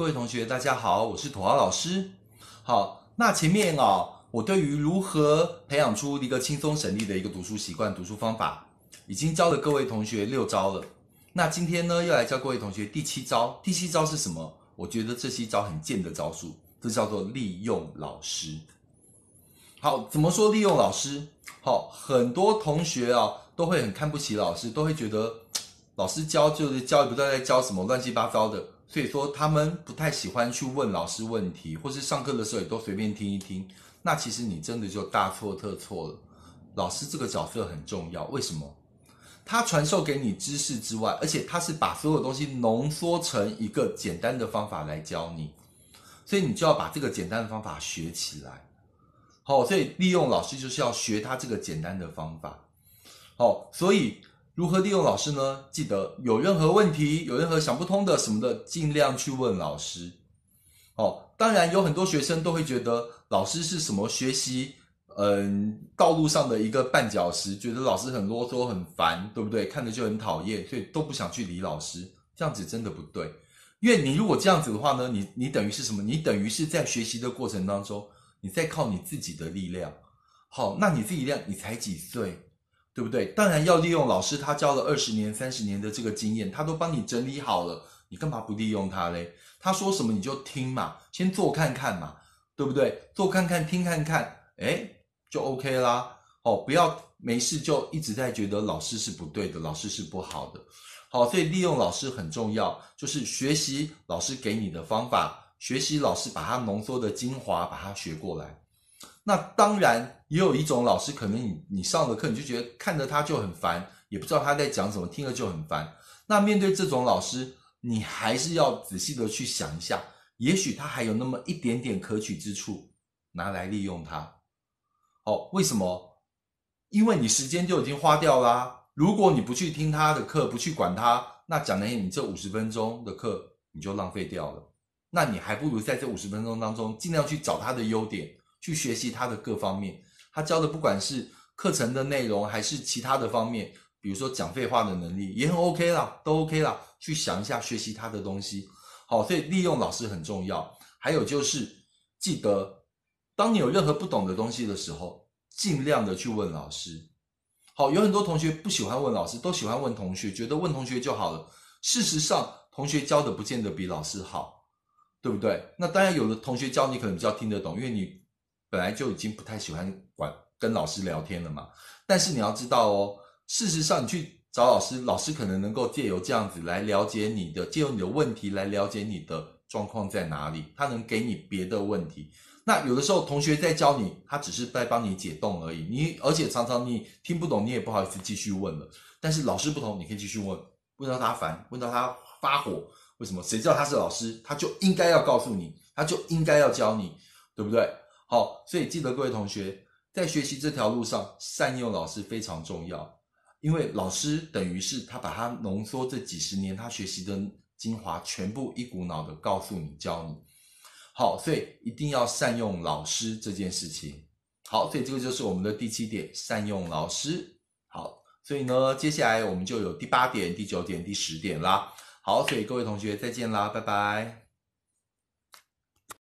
各位同学，大家好，我是土豪老师。好，那前面哦，我对于如何培养出一个轻松省力的一个读书习惯、读书方法，已经教了各位同学六招了。那今天呢，又来教各位同学第七招。第七招是什么？我觉得这七招很贱的招数，这叫做利用老师。好，怎么说利用老师？好，很多同学啊都会很看不起老师，都会觉得老师教就是教，不知道在教什么，乱七八糟的。所以说，他们不太喜欢去问老师问题，或是上课的时候也都随便听一听。那其实你真的就大错特错了。老师这个角色很重要，为什么？他传授给你知识之外，而且他是把所有东西浓缩成一个简单的方法来教你。所以你就要把这个简单的方法学起来。好，所以利用老师就是要学他这个简单的方法。好，所以。如何利用老师呢？记得有任何问题、有任何想不通的什么的，尽量去问老师。哦，当然有很多学生都会觉得老师是什么学习嗯道路上的一个绊脚石，觉得老师很啰嗦、很烦，对不对？看着就很讨厌，所以都不想去理老师。这样子真的不对，因为你如果这样子的话呢，你你等于是什么？你等于是在学习的过程当中，你在靠你自己的力量。好，那你自己量，你才几岁？对不对？当然要利用老师他教了二十年、三十年的这个经验，他都帮你整理好了，你干嘛不利用他嘞？他说什么你就听嘛，先做看看嘛，对不对？做看看，听看看，哎，就 OK 啦。哦，不要没事就一直在觉得老师是不对的，老师是不好的。好，所以利用老师很重要，就是学习老师给你的方法，学习老师把它浓缩的精华，把它学过来。那当然，也有一种老师，可能你你上的课你就觉得看着他就很烦，也不知道他在讲什么，听了就很烦。那面对这种老师，你还是要仔细的去想一下，也许他还有那么一点点可取之处，拿来利用他。哦，为什么？因为你时间就已经花掉啦。如果你不去听他的课，不去管他，那讲的你这五十分钟的课你就浪费掉了。那你还不如在这五十分钟当中，尽量去找他的优点。去学习他的各方面，他教的不管是课程的内容还是其他的方面，比如说讲废话的能力也很 OK 啦，都 OK 啦。去想一下学习他的东西，好，所以利用老师很重要。还有就是记得，当你有任何不懂的东西的时候，尽量的去问老师。好，有很多同学不喜欢问老师，都喜欢问同学，觉得问同学就好了。事实上，同学教的不见得比老师好，对不对？那当然，有的同学教你可能比较听得懂，因为你。本来就已经不太喜欢管跟老师聊天了嘛，但是你要知道哦，事实上你去找老师，老师可能能够借由这样子来了解你的，借由你的问题来了解你的状况在哪里，他能给你别的问题。那有的时候同学在教你，他只是在帮你解冻而已。你而且常常你听不懂，你也不好意思继续问了。但是老师不同，你可以继续问，问到他烦，问到他发火，为什么？谁知道他是老师，他就应该要告诉你，他就应该要教你，对不对？好，所以记得各位同学在学习这条路上善用老师非常重要，因为老师等于是他把他浓缩这几十年他学习的精华全部一股脑的告诉你教你。好，所以一定要善用老师这件事情。好，所以这个就是我们的第七点善用老师。好，所以呢接下来我们就有第八点、第九点、第十点啦。好，所以各位同学再见啦，拜拜。